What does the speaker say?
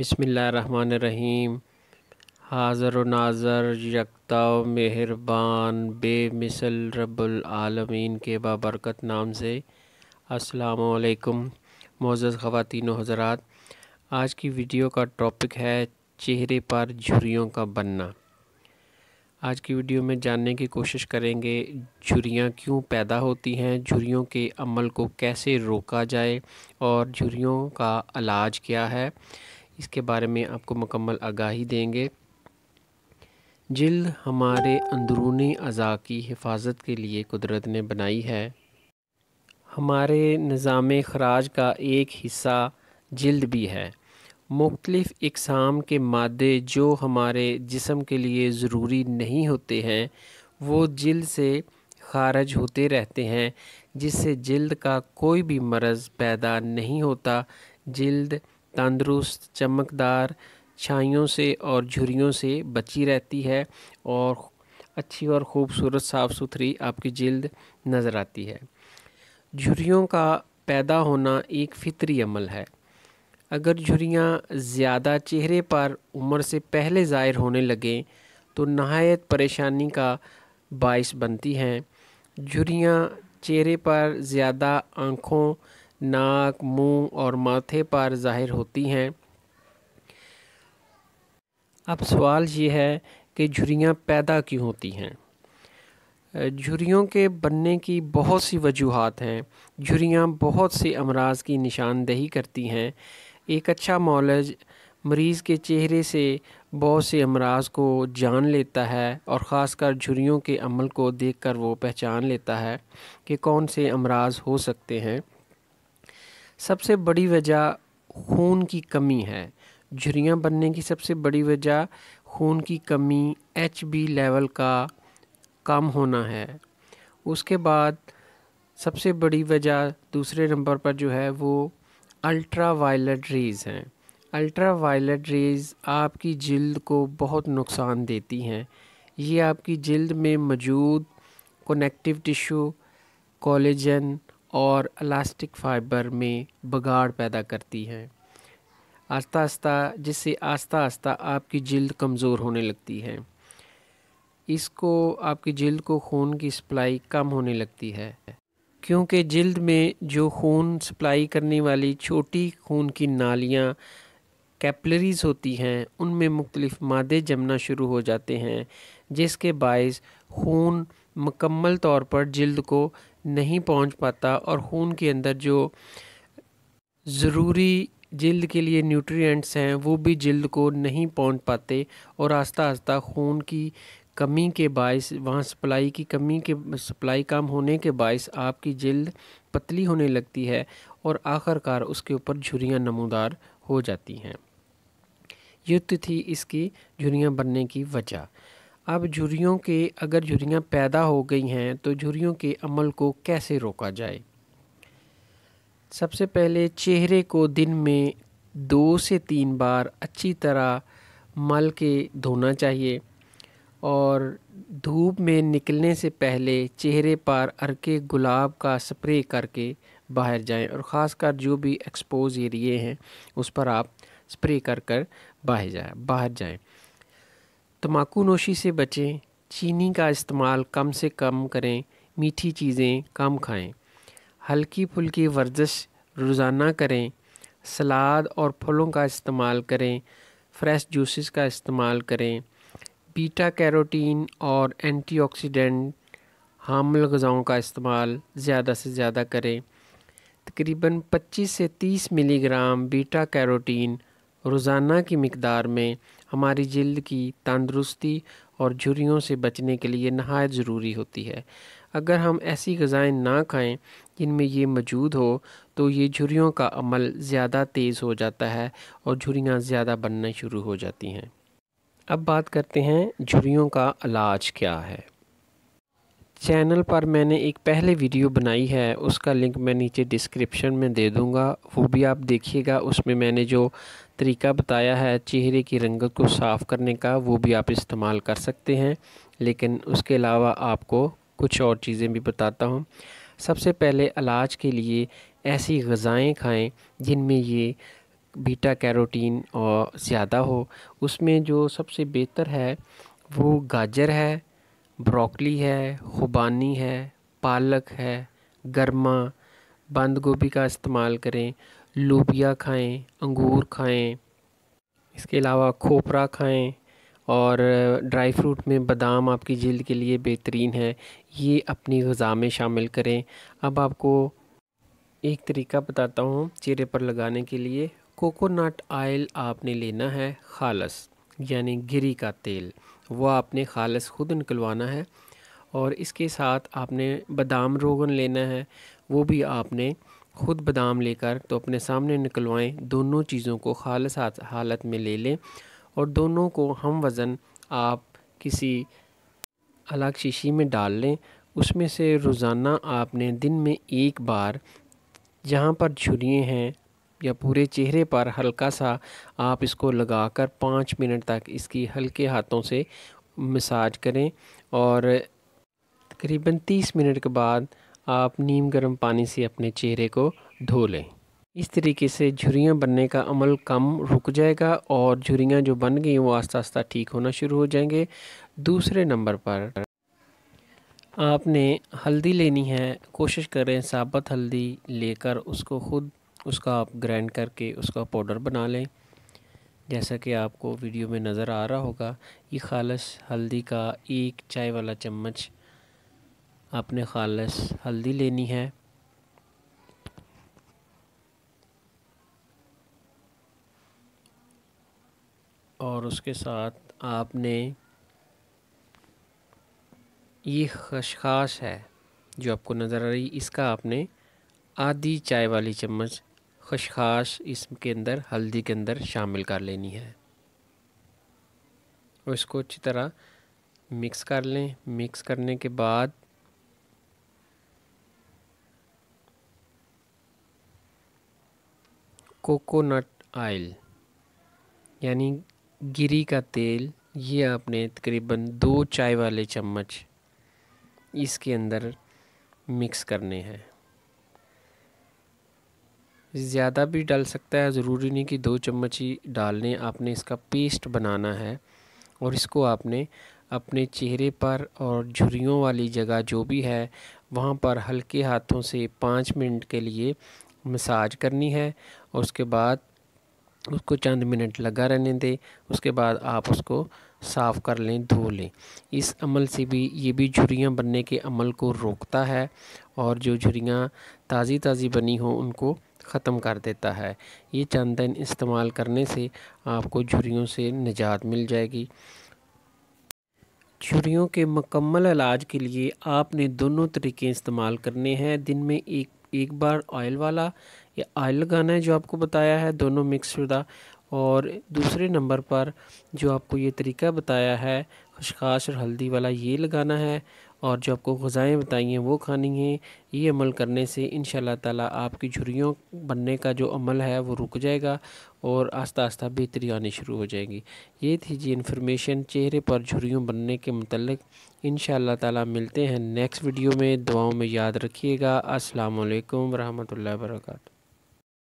बसमीम हाज़र व नाज़र यकता मेहरबान बे मिसल रबालमीन के बाबरकत नाम से असलकुम मोज़ ख़वान हज़रात आज की वीडियो का टॉपिक है चेहरे पर झुरियों का बनना आज की वीडियो में जानने की कोशिश करेंगे झुरियाँ क्यों पैदा होती हैं झुरियों के अमल को कैसे रोका जाए और झुरियों का इलाज क्या है इसके बारे में आपको मकम्मल आगाही देंगे जिल्द हमारे अंदरूनी अज़ा की हिफाजत के लिए कुदरत ने बनाई है हमारे निज़ाम खराज का एक हिस्सा जिल्द भी है मुख्तलिफ़ इकसाम के मादे जो हमारे जिसम के लिए ज़रूरी नहीं होते हैं वो जिल्द से खारज होते रहते हैं जिससे जिल्द का कोई भी मरज़ पैदा नहीं होता जिल्द तंदुरुस्त चमकदार छाइयों से और झुरियों से बची रहती है और अच्छी और ख़ूबसूरत साफ़ सुथरी आपकी जल्द नज़र आती है झुरियों का पैदा होना एक फितरी अमल है अगर झुरियाँ ज़्यादा चेहरे पर उम्र से पहले ज़ाहिर होने लगें तो नहायत परेशानी का बायस बनती हैं झुरियाँ चेहरे पर ज़्यादा आँखों नाक मुंह और माथे पर ज़ाहिर होती हैं अब सवाल ये है कि झुरियाँ पैदा क्यों होती हैं झुरियों के बनने की बहुत सी वजूहत हैं झुरियाँ बहुत से अमराज की निशानदेही करती हैं एक अच्छा मॉलज मरीज़ के चेहरे से बहुत से अमराज को जान लेता है और ख़ासकर झुरियों के अमल को देखकर वो पहचान लेता है कि कौन से अमराज हो सकते हैं सबसे बड़ी वजह खून की कमी है झुरियाँ बनने की सबसे बड़ी वजह खून की कमी एच बी लेवल का कम होना है उसके बाद सबसे बड़ी वजह दूसरे नंबर पर जो है वो ultra violet rays ultraviolet violet रेज़ आपकी जल्द को बहुत नुकसान देती हैं ये आपकी जल्द में मौजूद कनेक्टिव टिशू कोलेजन और इलास्टिक फाइबर में बगाड़ पैदा करती हैं आस्ता आस्ता जिससे आस्ता आस्ता आपकी जल्द कमज़ोर होने लगती है इसको आपकी जल्द को खून की सप्लाई कम होने लगती है क्योंकि जल्द में जो खून सप्लाई करने वाली छोटी खून की नालियाँ कैपलरीज होती हैं उनमें मुख्तलिफ मादे जमना शुरू हो जाते हैं जिसके बायस खून मकम्मल तौर पर जल्द को नहीं पहुंच पाता और खून के अंदर जो ज़रूरी जल्द के लिए न्यूट्रिएंट्स हैं वो भी जल्द को नहीं पहुंच पाते और आस्ता आस्ता खून की कमी के बायस वहाँ सप्लाई की कमी के सप्लाई कम होने के बायस आपकी जल्द पतली होने लगती है और आखिरकार उसके ऊपर झुरियाँ नमोदार हो जाती हैं युद्ध थी इसकी झुरियाँ बनने की वजह अब झुरियों के अगर झुरियाँ पैदा हो गई हैं तो झुरियों के अमल को कैसे रोका जाए सबसे पहले चेहरे को दिन में दो से तीन बार अच्छी तरह मल के धोना चाहिए और धूप में निकलने से पहले चेहरे पर अरके गुलाब का स्प्रे करके बाहर जाएं और ख़ासकर जो भी एक्सपोज एरिए हैं उस पर आप स्प्रे कर कर बाहर जाएं बाहर जाएं तम्बाकू नोशी से बचें चीनी का इस्तेमाल कम से कम करें मीठी चीज़ें कम खाएं हल्की फुल्की वर्जिश रोज़ाना करें सलाद और फलों का इस्तेमाल करें फ्रेश जूसेस का इस्तेमाल करें बीटा कैरोटीन और एंटीऑक्सीडेंट हामल गज़ाओं का इस्तेमाल ज़्यादा से ज़्यादा करें तकरीबन 25 से 30 मिलीग्राम बीटा कैरोटीन रोज़ाना की मकदार में हमारी जल्द की तंदुरुस्ती और झुरियों से बचने के लिए नहायत ज़रूरी होती है अगर हम ऐसी गज़ाएँ ना खाएं जिनमें ये मौजूद हो तो ये झुरियों का अमल ज़्यादा तेज़ हो जाता है और झुरियाँ ज़्यादा बनना शुरू हो जाती हैं अब बात करते हैं झुरियों का इलाज क्या है चैनल पर मैंने एक पहले वीडियो बनाई है उसका लिंक मैं नीचे डिस्क्रिप्शन में दे दूंगा वो भी आप देखिएगा उसमें मैंने जो तरीका बताया है चेहरे की रंगत को साफ़ करने का वो भी आप इस्तेमाल कर सकते हैं लेकिन उसके अलावा आपको कुछ और चीज़ें भी बताता हूँ सबसे पहले इलाज के लिए ऐसी गज़ाएँ खाएँ जिनमें ये बीटा कैरोटीन और ज़्यादा हो उसमें जो सबसे बेहतर है वो गाजर है ब्रोकली है खुबानी है पालक है गर्मा बंद गोभी का इस्तेमाल करें लोबिया खाएं अंगूर खाएं इसके अलावा खोपरा खाएं और ड्राई फ्रूट में बादाम आपकी जल्द के लिए बेहतरीन है ये अपनी गज़ा में शामिल करें अब आपको एक तरीका बताता हूँ चेहरे पर लगाने के लिए कोकोनट आयल आपने लेना है खालस यानी गिरी का तेल वह आपने खालस खुद निकलवाना है और इसके साथ आपने बादाम रोगन लेना है वो भी आपने खुद बादाम लेकर तो अपने सामने निकलवाएं दोनों चीज़ों को खालस हालत में ले लें और दोनों को हम वज़न आप किसी अलग शीशी में डाल लें उसमें से रोज़ाना आपने दिन में एक बार जहाँ पर झुरिए हैं या पूरे चेहरे पर हल्का सा आप इसको लगाकर पाँच मिनट तक इसकी हल्के हाथों से मसाज करें और तकरीबन तीस मिनट के बाद आप नीम गर्म पानी से अपने चेहरे को धो लें इस तरीके से झुरियाँ बनने का अमल कम रुक जाएगा और झुरियाँ जो बन गई वो आस्ता आस्ता ठीक होना शुरू हो जाएंगे दूसरे नंबर पर आपने हल्दी लेनी है कोशिश करें साबत हल्दी लेकर उसको ख़ुद उसका आप ग्राइंड करके उसका पाउडर बना लें जैसा कि आपको वीडियो में नज़र आ रहा होगा ये खालस हल्दी का एक चाय वाला चम्मच आपने खालस हल्दी लेनी है और उसके साथ आपने ये खशखाश है जो आपको नज़र आ रही इसका आपने आधी चाय वाली चम्मच खशखाश इसके अंदर हल्दी के अंदर शामिल कर लेनी है और इसको अच्छी तरह मिक्स कर लें मिक्स करने के बाद कोकोनट आयल यानी गिरी का तेल ये आपने तकरीबन दो चाय वाले चम्मच इसके अंदर मिक्स करने हैं ज़्यादा भी डाल सकता है ज़रूरी नहीं कि दो चम्मच ही डालने आपने इसका पेस्ट बनाना है और इसको आपने अपने चेहरे पर और झुरियों वाली जगह जो भी है वहाँ पर हल्के हाथों से पाँच मिनट के लिए मसाज करनी है उसके बाद उसको चंद मिनट लगा रहने दें उसके बाद आप उसको साफ़ कर लें धो लें इस अमल से भी ये भी झुरियाँ बनने के अमल को रोकता है और जो झुरियाँ ताज़ी ताज़ी बनी हों उनको ख़त्म कर देता है ये चंद इस्तेमाल करने से आपको झुरियों से निजात मिल जाएगी छुरी के मकम्मल इलाज के लिए आपने दोनों तरीके इस्तेमाल करने हैं दिन में एक एक बार ऑयल वाला या ऑयल लगाना है जो आपको बताया है दोनों मिक्स शुदा और दूसरे नंबर पर जो आपको ये तरीका बताया है खुशखाश और हल्दी वाला ये लगाना है और जो आपको गज़ाएँ बताई हैं वो खानी हैं ये अमल करने से इन ताला आपकी झुरियों बनने का जो अमल है वो रुक जाएगा और आस्ता आस्ता बेहतरी आनी शुरू हो जाएगी ये थी जी इन्फॉर्मेशन चेहरे पर झुरियों बनने के मतलब इन ताला मिलते हैं नेक्स्ट वीडियो में दुआओं में याद रखिएगा असलकम वालेकुम वर्का